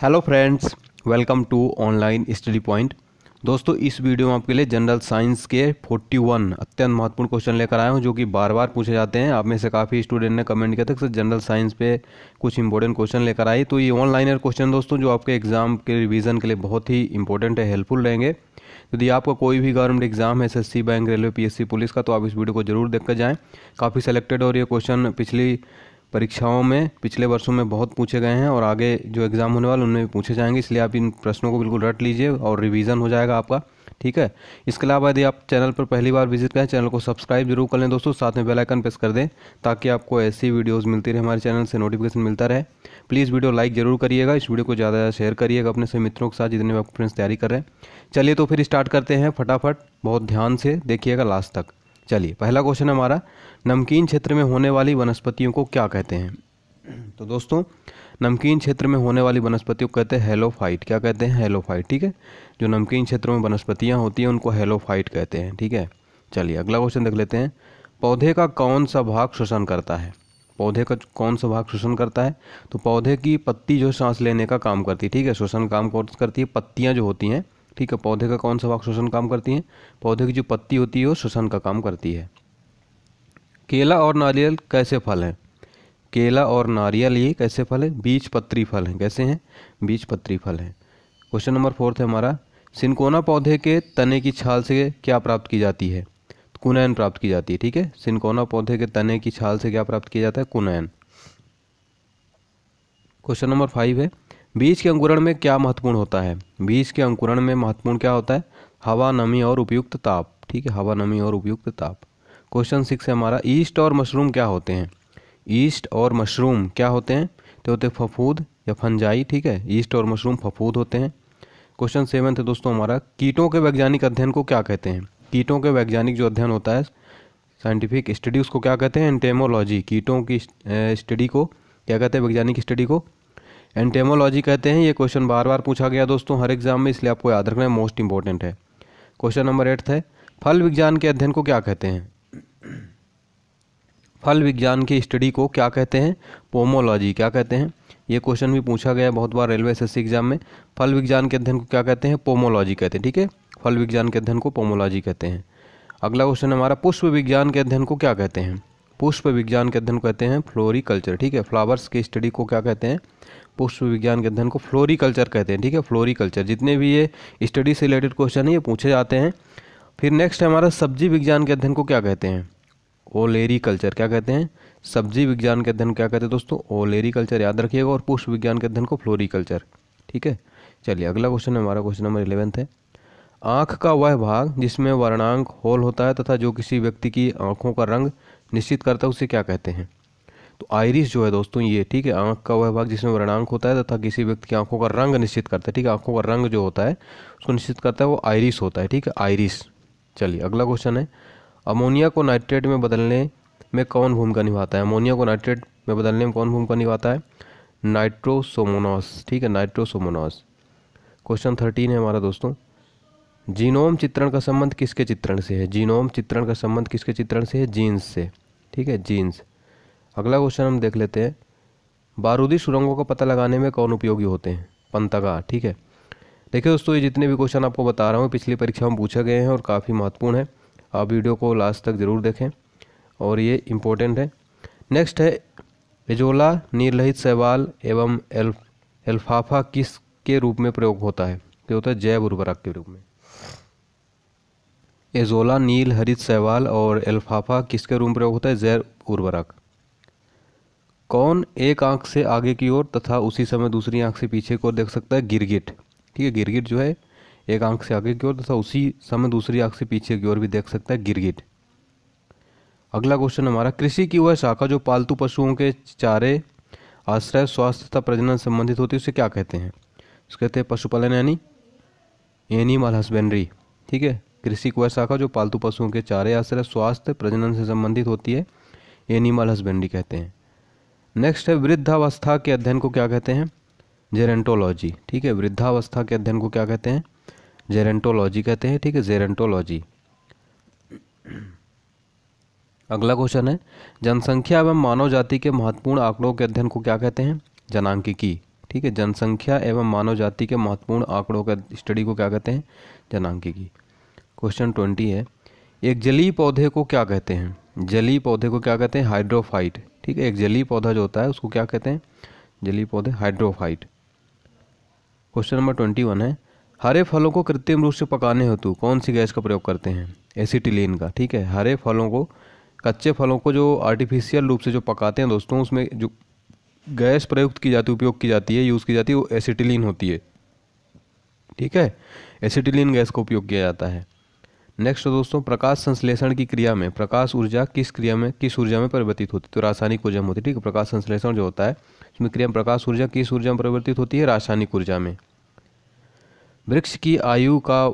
hello friends welcome to online study point दोस्तों इस video में आपके लिए जनरल साइंस के 41 अत्यंत महत्वपूर्ण क्वेश्चन लेकर आया हूँ जो कि बार बार पूछे जाते हैं आप में से काफ़ी स्टूडेंट ने कमेंट किया था कि सर जनरल साइंस पे कुछ इंपॉर्टेंट क्वेश्चन लेकर आई तो ये ऑनलाइनर क्वेश्चन दोस्तों जो आपके एग्ज़ाम के रिविज़न के लिए बहुत ही इंपॉर्टेंट है हेल्पफुल रहेंगे यदि आपका कोई भी गवर्नमेंट एग्जाम है एस बैंक रेलवे पी पुलिस का तो आप इस वीडियो को जरूर देख कर जाएँ काफ़ी सेलेक्टेड और ये क्वेश्चन पिछली परीक्षाओं में पिछले वर्षों में बहुत पूछे गए हैं और आगे जो एग्ज़ाम होने वाले उनमें भी पूछे जाएंगे इसलिए आप इन प्रश्नों को बिल्कुल रट लीजिए और रिवीजन हो जाएगा आपका ठीक है इसके अलावा यदि आप चैनल पर पहली बार विजिट करें चैनल को सब्सक्राइब जरूर कर लें दोस्तों साथ में बेल आइकन प्रेस कर दें ताकि आपको ऐसी वीडियोस मिलती रहे हमारे चैनल से नोटिफिकेशन मिलता रहे प्लीज़ वीडियो लाइक जरूर करिएगा इस वीडियो को ज़्यादा ज़्यादा शेयर करिएगा अपने से मित्रों के साथ जितने भी आप फ्रेंड्स तैयारी कर रहे हैं चलिए तो फिर स्टार्ट करते हैं फटाफट बहुत ध्यान से देखिएगा लास्ट तक चलिए पहला क्वेश्चन हमारा नमकीन क्षेत्र में होने वाली वनस्पतियों को क्या कहते हैं तो दोस्तों नमकीन क्षेत्र में होने वाली वनस्पतियों को कहते हैं हेलोफाइट क्या कहते हैं हेलोफाइट ठीक है जो नमकीन क्षेत्र में वनस्पतियाँ होती हैं उनको हेलोफाइट कहते हैं ठीक है चलिए अगला क्वेश्चन देख लेते हैं पौधे का कौन सा भाग श्वसन करता है पौधे का कौन सा भाग शोषण करता है तो पौधे की पत्ती जो सांस लेने का काम करती है ठीक है शोषण काम करती है पत्तियाँ जो होती हैं ठीक है पौधे का कौन सा भाग शोषण काम करती है पौधे की जो पत्ती होती है वो शोषण का काम करती है केला और नारियल कैसे फल हैं केला और नारियल ये कैसे फल हैं बीज पत्री फल हैं कैसे हैं बीज पत्री फल हैं क्वेश्चन नंबर फोर्थ है हमारा सिनकोना पौधे के तने की छाल से क्या प्राप्त की जाती है कुनैन प्राप्त की जाती है ठीक है सिनकोना पौधे के तने की छाल से क्या प्राप्त किया जाता है कुनैन क्वेश्चन नंबर फाइव है बीज के अंकुरण में क्या महत्वपूर्ण होता है बीज के अंकुरण में महत्वपूर्ण क्या होता है हवा नमी और उपयुक्त ताप ठीक है हवा नमी और उपयुक्त ताप क्वेश्चन सिक्स है हमारा ईस्ट और मशरूम क्या होते हैं ईस्ट और मशरूम क्या होते हैं तो होते फफूद या फंजाई ठीक है ईस्ट और मशरूम फफूद होते हैं क्वेश्चन सेवन्थ है दोस्तों हमारा कीटों के वैज्ञानिक अध्ययन को क्या कहते हैं कीटों के वैज्ञानिक जो अध्ययन होता है साइंटिफिक स्टडी उसको क्या कहते हैं एंटेमोलॉजी कीटों की स्टडी को क्या कहते हैं वैज्ञानिक स्टडी को एंटेमोलॉजी कहते हैं ये क्वेश्चन बार बार पूछा गया दोस्तों हर एग्जाम में इसलिए आपको याद रखना है मोस्ट इंपॉर्टेंट है क्वेश्चन नंबर एट्थ है फल विज्ञान के अध्ययन को क्या कहते हैं फल विज्ञान की स्टडी को क्या कहते हैं पोमोलॉजी क्या कहते हैं ये क्वेश्चन भी पूछा गया बहुत बार रेलवे एस एग्जाम में फल विज्ञान के अध्ययन को क्या कहते हैं पोमोलॉजी कहते हैं ठीक है फल विज्ञान के अध्ययन को पोमोलॉजी कहते हैं अगला क्वेश्चन हमारा पुष्प विज्ञान के अध्ययन को क्या कहते हैं पुष्प विज्ञान के अध्ययन कहते हैं फ्लोरिकल्चर ठीक है फ्लावर्स की स्टडी को क्या कहते हैं पुष्प विज्ञान के अध्ययन को फ्लोरिकल्चर कहते हैं ठीक है फ्लोरिकल्चर जितने भी ये स्टडी से रिलेटेड क्वेश्चन है ये पूछे जाते हैं फिर नेक्स्ट हमारा सब्जी विज्ञान के अध्ययन को क्या कहते हैं ओलेरी कल्चर क्या कहते हैं सब्जी विज्ञान के अध्ययन क्या कहते हैं दोस्तों ओलेरी कल्चर याद रखिएगा और पुष्प विज्ञान के अध्ययन को फ्लोरी कल्चर ठीक है चलिए अगला क्वेश्चन है हमारा क्वेश्चन नंबर इलेवेंथ है आँख का वह भाग जिसमें वर्णांक होल होता है तथा जो किसी व्यक्ति की आँखों का रंग निश्चित करता है उसे क्या कहते हैं तो आयरिस जो है दोस्तों ये ठीक है आंख का वह भाग जिसमें वर्णांक होता है तथा किसी व्यक्ति की आंखों का रंग निश्चित करता है ठीक है आंखों का रंग जो होता है उसको निश्चित करता है वो आयरिस होता है ठीक है आयरिस चलिए अगला क्वेश्चन है अमोनिया को नाइट्रेट में बदलने में कौन भूमिका निभाता है अमोनिया को नाइट्रेट में बदलने में कौन भूमिका निभाता है नाइट्रोसोमोनॉस ठीक है नाइट्रोसोमोनॉस क्वेश्चन थर्टीन है हमारा दोस्तों जीनोम चित्रण का संबंध किसके चित्रण से है जीनोम चित्रण का संबंध किसके चित्रण से है जीन्स से ठीक है जीन्स अगला क्वेश्चन हम देख लेते हैं बारूदी सुरंगों का पता लगाने में कौन उपयोगी होते हैं पंतगा ठीक है देखिए दोस्तों ये जितने भी क्वेश्चन आपको बता रहा हूँ पिछली परीक्षा में पूछे गए हैं और काफ़ी महत्वपूर्ण है आप वीडियो को लास्ट तक ज़रूर देखें और ये इम्पोर्टेंट है नेक्स्ट है एजोला नीरलहित शैवाल एवं एल एल्फाफा किस के रूप में प्रयोग होता है क्या होता है जैव उर्वरक के रूप में एजोला नील हरित शैवाल और एल्फाफा किसके रूप में प्रयोग होता है जैव उर्वरक कौन एक आंख से आगे की ओर तथा उसी समय दूसरी आंख से पीछे की ओर देख सकता है गिरगिट ठीक है गिरगिट जो है एक आंख से आगे की ओर तथा उसी समय दूसरी आंख से पीछे की ओर भी देख सकता है गिरगिट अगला क्वेश्चन हमारा कृषि की वह शाखा जो पालतू पशुओं के चारे आश्रय स्वास्थ्य तथा प्रजनन संबंधित होती है उसे क्या कहते हैं उसे कहते हैं पशुपालन यानी एनिमल हस्बेंड्री ठीक है कृषि की वह शाखा जो पालतू पशुओं के चारे आश्रय स्वास्थ्य प्रजनन से संबंधित होती है एनिमल हस्बेंड्री कहते हैं नेक्स्ट है वृद्धावस्था के अध्ययन को क्या कहते हैं जेरेंटोलॉजी ठीक है वृद्धावस्था के अध्ययन को क्या कहते हैं जेरेंटोलॉजी कहते हैं ठीक है जेरेंटोलॉजी अगला क्वेश्चन है जनसंख्या एवं मानव जाति के महत्वपूर्ण आंकड़ों के अध्ययन को क्या कहते हैं जनांकिकी ठीक है जनसंख्या एवं मानव जाति के महत्वपूर्ण आंकड़ों का स्टडी को क्या कहते हैं जनांकिकी क्वेश्चन ट्वेंटी है एक जलीय पौधे को क्या कहते हैं जलीय पौधे को क्या कहते हैं हाइड्रोफाइट ठीक है एक जली पौधा जो होता है उसको क्या कहते हैं जली पौधे hydrophyte question number twenty one है हरे फलों को कृत्रिम रूप से पकाने हेतु कौन सी गैस का प्रयोग करते हैं एसिटिलीन का ठीक है हरे फलों को कच्चे फलों को जो आर्टिफिशियल रूप से जो पकाते हैं दोस्तों उसमें जो गैस प्रयुक्त की जाती है उपयोग की जाती है यूज़ की जाती है वो एसिटिलीन होती है ठीक है एसिटिलीन गैस का उपयोग किया जाता है नेक्स्ट तो दोस्तों प्रकाश संश्लेषण की क्रिया में प्रकाश ऊर्जा किस क्रिया में किस ऊर्जा में परिवर्तित होती है तो रासायनिक ऊर्जा में होती है ठीक है प्रकाश संश्लेषण जो होता है इसमें क्रिया में प्रकाश ऊर्जा किस ऊर्जा में परिवर्तित होती है रासायनिक ऊर्जा में वृक्ष की आयु का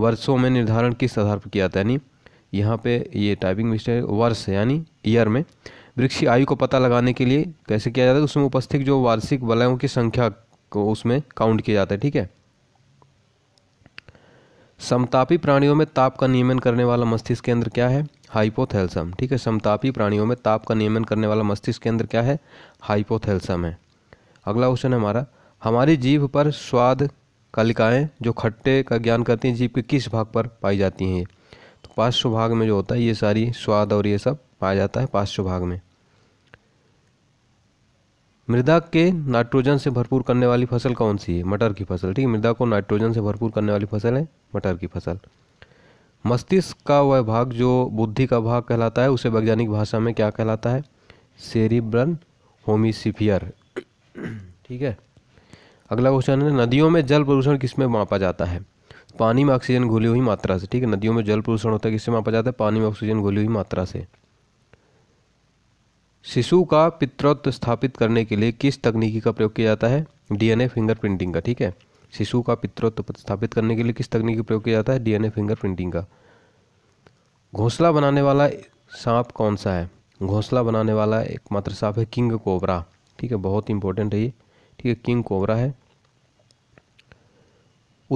वर्षों में निर्धारण किस आधार पर किया जाता है यानी यहाँ पे ये टाइपिंग मिस्टेक वर्ष यानी ईयर में वृक्ष की आयु को पता लगाने के लिए कैसे किया जाता है तो उसमें उपस्थित जो वार्षिक वलयों की संख्या को उसमें काउंट किया जाता है ठीक है समतापी प्राणियों में ताप का नियमन करने वाला मस्तिष्क केंद्र क्या है हाइपोथैल्सम ठीक है समतापी प्राणियों में ताप का नियमन करने वाला मस्तिष्क केंद्र क्या है हाइपोथैल्सम है अगला क्वेश्चन है हमारा हमारी जीभ पर स्वाद कालिकाएँ जो खट्टे का ज्ञान करती हैं जीभ के किस भाग पर पाई जाती हैं ये तो पार्श्व भाग में जो होता है ये सारी स्वाद और ये सब पाया जाता है पार्श्व भाग में मृदा के नाइट्रोजन से भरपूर करने वाली फसल कौन सी है मटर की फसल ठीक है मृदा को नाइट्रोजन से भरपूर करने वाली फसल है मटर की फसल मस्तिष्क का वह भाग जो बुद्धि का भाग कहलाता है उसे वैज्ञानिक भाषा में क्या कहलाता है सेरिब्रन होमिसिफियर ठीक है अगला क्वेश्चन है नदियों में जल प्रदूषण किसमें मापा जाता है पानी में ऑक्सीजन घुली हुई मात्रा से ठीक है नदियों में जल प्रदूषण होता है किससे मापा जाता है पानी में ऑक्सीजन घुली हुई मात्रा से शिशु का पितृत्व स्थापित करने के लिए किस तकनीकी का प्रयोग किया जाता है डीएनए फिंगर प्रिंटिंग का ठीक है शिशु का पितृत्व स्थापित करने के लिए किस तकनीकी का प्रयोग किया जाता है डीएनए फिंगर प्रिंटिंग का घोंसला बनाने वाला सांप कौन सा है घोंसला बनाने वाला एकमात्र सांप है किंग कोबरा ठीक है बहुत इंपॉर्टेंट है ये ठीक है किंग कोबरा है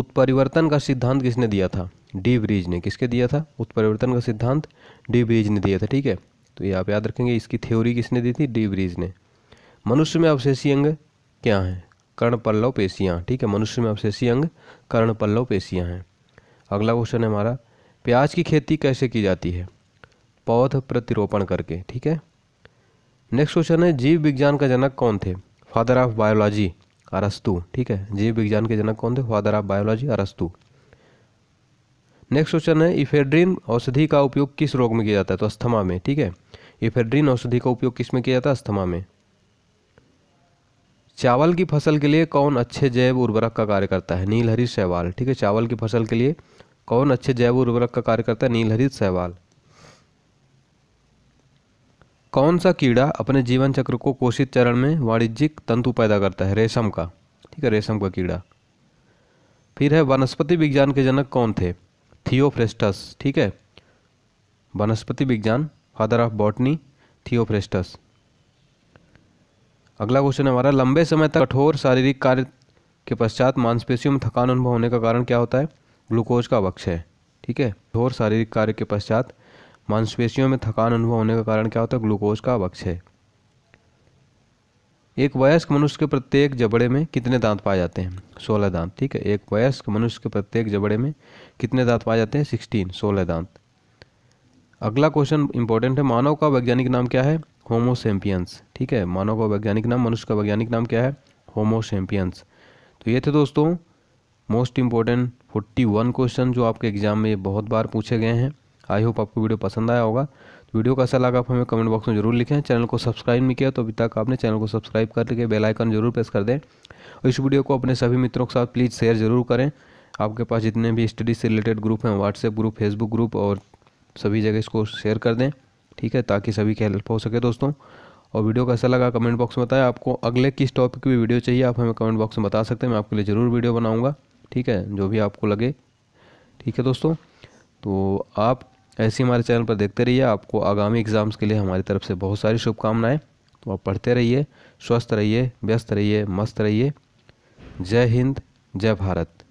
उत्परिवर्तन का सिद्धांत किसने दिया था डी ब्रिज ने किसके दिया था उत्परिवर्तन का सिद्धांत डी ब्रिज ने दिया था ठीक है तो ये आप याद रखेंगे इसकी थ्योरी किसने दी थी डीब्रीज ने मनुष्य में अवशेषी अंग क्या हैं कर्ण पल्लव पेशियाँ ठीक है मनुष्य में अवशेषी अंग कर्ण पल्लव पेशियाँ हैं अगला क्वेश्चन है हमारा प्याज की खेती कैसे की जाती है पौध प्रतिरोपण करके ठीक है नेक्स्ट क्वेश्चन है जीव विज्ञान का जनक कौन थे फादर ऑफ बायोलॉजी अरस्तु ठीक है जीव विज्ञान के जनक कौन थे फादर ऑफ बायोलॉजी अरस्तु नेक्स्ट क्वेश्चन है इफेड्रीन औषधि का उपयोग किस रोग में किया जाता है तो अस्थमा में ठीक है फेड्रीन औषधि का उपयोग किस में किया जाता है अस्थमा में चावल की फसल के लिए कौन अच्छे जैव उर्वरक का कार्य करता है नीलहरित सहवाल ठीक है चावल की फसल के लिए कौन अच्छे जैव उर्वरक का कार्य करता है नीलहरित सहवाल कौन सा कीड़ा अपने जीवन चक्र को कोशित चरण में वाणिज्यिक तंतु पैदा करता है रेशम का ठीक है रेशम का कीड़ा फिर है वनस्पति विज्ञान के जनक कौन थे थियोफ्रेस्टस ठीक है वनस्पति विज्ञान फादर ऑफ बॉटनी थियोफ्रेस्टस अगला क्वेश्चन हमारा लंबे समय तक कठोर शारीरिक कार्य के पश्चात मांसपेशियों में थकान अनुभव होने का कारण क्या होता है ग्लूकोज का है ठीक है कठोर शारीरिक कार्य के पश्चात मांसपेशियों में थकान अनुभव होने का कारण क्या होता है ग्लूकोज का है एक वयस्क मनुष्य के प्रत्येक जबड़े में कितने दांत पाए जाते हैं सोलह दांत ठीक है एक वयस्क मनुष्य के प्रत्येक जबड़े में कितने दांत पाए जाते हैं सिक्सटीन सोलह दांत अगला क्वेश्चन इंपॉर्टेंट है मानव का वैज्ञानिक नाम क्या है होमोसेम्पियंस ठीक है मानव का वैज्ञानिक नाम मनुष्य का वैज्ञानिक नाम क्या है होमोसेम्पियंस तो ये थे दोस्तों most important forty one question जो आपके एग्जाम में बहुत बार पूछे गए हैं आई होप आपको वीडियो पसंद आया होगा तो वीडियो कैसा लगा आप हमें कमेंट बॉक्स में जरूर लिखें चैनल को सब्सक्राइब नहीं किया तो अभी तक आपने चैनल को सब्सक्राइब करके बेल आइकन जरूर प्रेस कर दें और इस वीडियो को अपने सभी मित्रों के साथ प्लीज़ शेयर जरूर करें आपके पास जितने भी स्टडी से रिलेटेड ग्रुप हैं व्हाट्सएप ग्रुप फेसबुक ग्रुप और सभी जगह इसको शेयर कर दें ठीक है ताकि सभी की हेल्प हो सके दोस्तों और वीडियो कैसा लगा कमेंट बॉक्स में बताएं आपको अगले किस टॉपिक की वीडियो चाहिए आप हमें कमेंट बॉक्स में बता सकते हैं मैं आपके लिए ज़रूर वीडियो बनाऊँगा ठीक है जो भी आपको लगे ठीक है दोस्तों तो आप ऐसे हमारे चैनल पर देखते रहिए आपको आगामी एग्ज़ाम्स के लिए हमारी तरफ से बहुत सारी शुभकामनाएँ तो आप पढ़ते रहिए स्वस्थ रहिए व्यस्त रहिए मस्त रहिए जय हिंद जय भारत